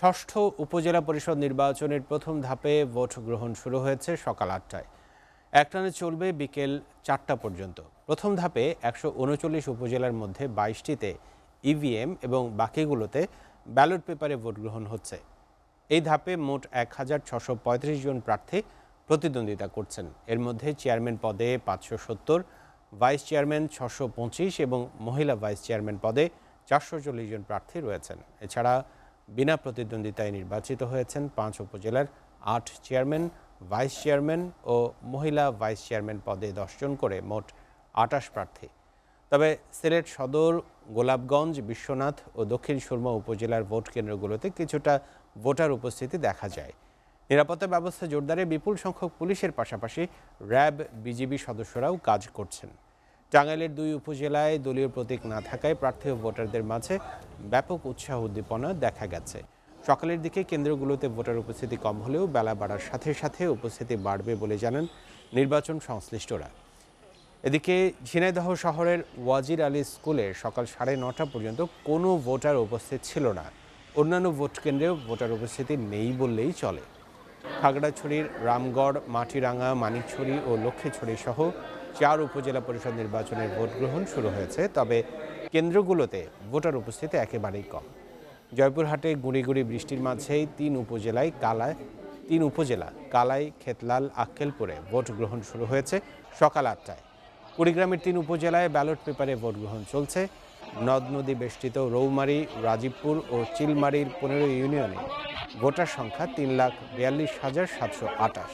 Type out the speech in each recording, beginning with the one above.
ষষ্ঠ উপজেলা পরিষদ নির্বাচনের প্রথম ধাপে ভোট গ্রহণ শুরু হয়েছে সকাল আটটায় একটানে চলবে বিকেল চারটা পর্যন্ত প্রথম ধাপে একশো উনচল্লিশ উপজেলার মধ্যে বাইশটিতে ইভিএম এবং বাকিগুলোতে ব্যালট পেপারে ভোট গ্রহণ হচ্ছে এই ধাপে মোট এক হাজার ছশো পঁয়ত্রিশ জন প্রার্থী প্রতিদ্বন্দ্বিতা করছেন এর মধ্যে চেয়ারম্যান পদে পাঁচশো সত্তর ভাইস চেয়ারম্যান ছশো পঁচিশ এবং মহিলা ভাইস চেয়ারম্যান পদে চারশো চল্লিশ জন প্রার্থী রয়েছেন এছাড়া বিনা প্রতিদ্বন্দ্বিতায় নির্বাচিত হয়েছেন পাঁচ উপজেলার আট চেয়ারম্যান ভাইস চেয়ারম্যান ও মহিলা ভাইস চেয়ারম্যান পদে দশজন করে মোট আটাশ প্রার্থী তবে সিলেট সদর গোলাপগঞ্জ বিশ্বনাথ ও দক্ষিণ সুরমা উপজেলার ভোট কেন্দ্রগুলোতে কিছুটা ভোটার উপস্থিতি দেখা যায় নিরাপত্তা ব্যবস্থা জোরদারে বিপুল সংখ্যক পুলিশের পাশাপাশি র্যাব বিজিবি সদস্যরাও কাজ করছেন টাঙ্গাইলের দুই উপজেলায় দলীয় প্রতীক না থাকায় প্রার্থী ও ভোটারদের মাঝে ব্যাপক উৎসাহ উদ্দীপনা দেখা গেছে সকালের দিকে কেন্দ্রগুলোতে ভোটার উপস্থিতি কম হলেও বেলা বাড়ার সাথে সাথে উপস্থিতি বাড়বে বলে জানান নির্বাচন সংশ্লিষ্টরা এদিকে ঝিনাইদহ শহরের ওয়াজির আলী স্কুলে সকাল সাড়ে নটা পর্যন্ত কোনো ভোটার উপস্থিত ছিল না অন্যান্য ভোট কেন্দ্রেও ভোটার উপস্থিতি নেই বললেই চলে খাগড়াছড়ির রামগড় মাটিরাঙ্গা মানিকছড়ি ও লক্ষ্মীছড়ি সহ চার উপজেলা পরিষদ নির্বাচনের ভোট গ্রহণ শুরু হয়েছে তবে কেন্দ্রগুলোতে ভোটার উপস্থিতি একেবারেই কম জয়পুরহাটে গুঁড়ি বৃষ্টির মাঝেই তিন উপজেলায় কালায় তিন উপজেলা কালাই খেতলাল আক্কেলপুরে ভোট গ্রহণ শুরু হয়েছে সকাল আটটায় কুড়িগ্রামের তিন উপজেলায় ব্যালট পেপারে ভোট গ্রহণ চলছে নদ নদী বেষ্টিত রৌমারি রাজীবপুর ও চিলমারির পনেরো ইউনিয়নে ভোটার সংখ্যা তিন লাখ বিয়াল্লিশ হাজার সাতশো আটাশ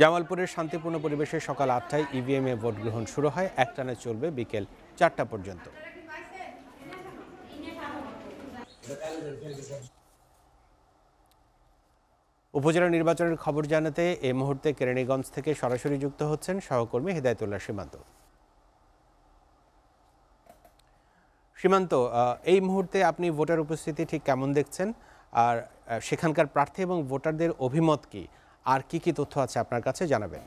জামালপুরের শান্তিপূর্ণ পরিবেশে সকাল আটটায় e এ ভোট গ্রহণ শুরু হয় একটানে চলবে বিকেল চারটা পর্যন্ত উপজেলা নির্বাচনের খবর জানাতে এই মুহূর্তে কেরানীগঞ্জ থেকে সরাসরি যুক্ত হচ্ছেন সহকর্মী হেদায়তুল্লাহ সীমান্ত সীমান্ত এই মুহূর্তে আপনি ভোটার উপস্থিতি ঠিক কেমন দেখছেন আর সেখানকার প্রার্থী এবং ভোটারদের অভিমত কি আর কি কি তথ্য আছে আপনার কাছে জানাবেন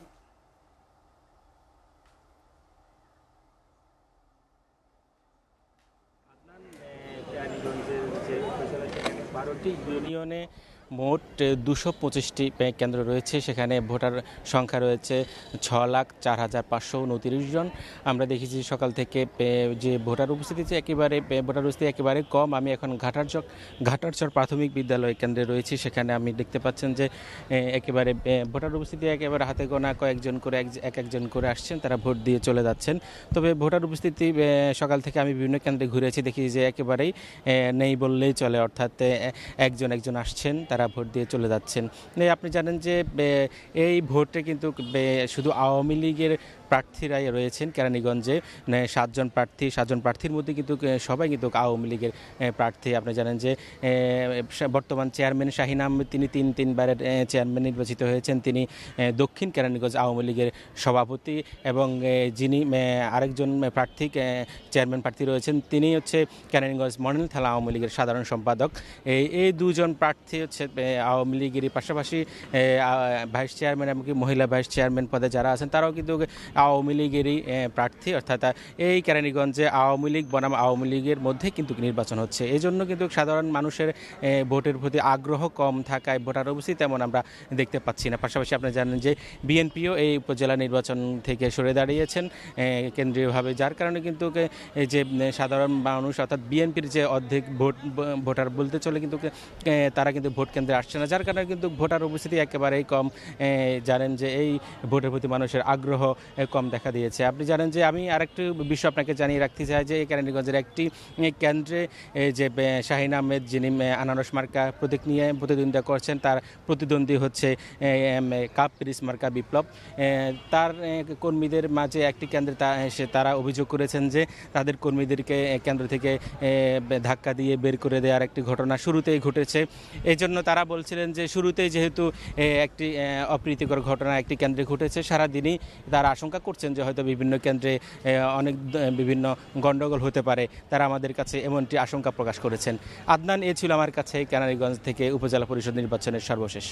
ইউনিয়নে মোট দুশো পঁচিশটি ব্যাংক কেন্দ্র রয়েছে সেখানে ভোটার সংখ্যা রয়েছে ছ লাখ চার হাজার পাঁচশো উনতিরিশ জন আমরা দেখেছি সকাল থেকে যে ভোটার উপস্থিতি যে একেবারে ভোটার উপস্থিতি একেবারে কম আমি এখন ঘাটারচক ঘাটারচর প্রাথমিক বিদ্যালয় কেন্দ্রে রয়েছি সেখানে আমি দেখতে পাচ্ছেন যে একেবারে ভোটার উপস্থিতি একেবারে হাতে গোনা কয়েকজন করে এক একজন করে আসছেন তারা ভোট দিয়ে চলে যাচ্ছেন তবে ভোটার উপস্থিতি সকাল থেকে আমি বিভিন্ন কেন্দ্রে ঘুরেছি দেখি যে একেবারেই নেই বললেই চলে অর্থাৎ একজন একজন আসছেন তারা তারা ভোট দিয়ে চলে যাচ্ছেন আপনি জানেন যে এই ভোটে কিন্তু শুধু আওয়ামী লীগের প্রার্থীরাই রয়েছেন কেরানীগঞ্জে সাতজন প্রার্থী সাতজন প্রার্থীর মধ্যে কিন্তু সবাই কিন্তু আওয়ামী লীগের প্রার্থী আপনি জানেন যে বর্তমান চেয়ারম্যান শাহিন আহমেদ তিনি তিন তিনবারের চেয়ারম্যান নির্বাচিত হয়েছেন তিনি দক্ষিণ কেরানীগঞ্জ আওয়ামী লীগের সভাপতি এবং যিনি আরেকজন প্রার্থী চেয়ারম্যান প্রার্থী রয়েছেন তিনি হচ্ছে কেরানীগঞ্জ মডেল থালা আওয়ামী লীগের সাধারণ সম্পাদক এই এই দুজন প্রার্থী হচ্ছে আওয়ামী লীগেরই পাশাপাশি ভাইস চেয়ারম্যান এমনকি মহিলা ভাইস চেয়ারম্যান পদে যারা আছেন তারাও কিন্তু আওয়ামী লীগেরই প্রার্থী অর্থাৎ এই কেরানীগঞ্জে আওয়ামী লীগ বনাম আওয়ামী লীগের মধ্যে কিন্তু নির্বাচন হচ্ছে এই জন্য কিন্তু সাধারণ মানুষের ভোটের প্রতি আগ্রহ কম থাকায় ভোটার অবস্থি তেমন আমরা দেখতে পাচ্ছি না পাশাপাশি আপনি জানেন যে বিএনপিও এই উপজেলা নির্বাচন থেকে সরে দাঁড়িয়েছেন কেন্দ্রীয়ভাবে যার কারণে কিন্তু যে সাধারণ মানুষ অর্থাৎ বিএনপির যে অর্ধেক ভোট ভোটার বলতে চলে কিন্তু তারা কিন্তু ভোট কেন্দ্রে আসছে না যার কারণে কিন্তু ভোটার উপস্থিতি একেবারেই কম জানেন যে এই ভোটের প্রতি মানুষের আগ্রহ কম দেখা দিয়েছে আপনি জানেন যে আমি আরেকটি বিষয় আপনাকে জানিয়ে রাখতে চাই যে কেরানীগঞ্জের একটি কেন্দ্রে যে শাহিন আহমেদ যিনি আনারস মার্কা প্রতীক নিয়ে প্রতিদ্বন্দ্বিতা করছেন তার প্রতিদ্বন্দ্বী হচ্ছে কাপ পিরিস মার্কা বিপ্লব তার কর্মীদের মাঝে একটি কেন্দ্রে সে তারা অভিযোগ করেছেন যে তাদের কর্মীদেরকে কেন্দ্র থেকে ধাক্কা দিয়ে বের করে দেওয়ার একটি ঘটনা শুরুতেই ঘটেছে এই জন্য তারা বলছিলেন যে শুরুতেই যেহেতু একটি অপ্রীতিকর ঘটনা একটি কেন্দ্রে ঘটেছে সারাদিনই তার আশঙ্কা আশঙ্কা করছেন যে হয়তো বিভিন্ন কেন্দ্রে অনেক বিভিন্ন গণ্ডগোল হতে পারে তারা আমাদের কাছে এমনটি আশঙ্কা প্রকাশ করেছেন আদনান এ ছিল আমার কাছে কানারিগঞ্জ থেকে উপজেলা পরিষদ নির্বাচনের সর্বশেষ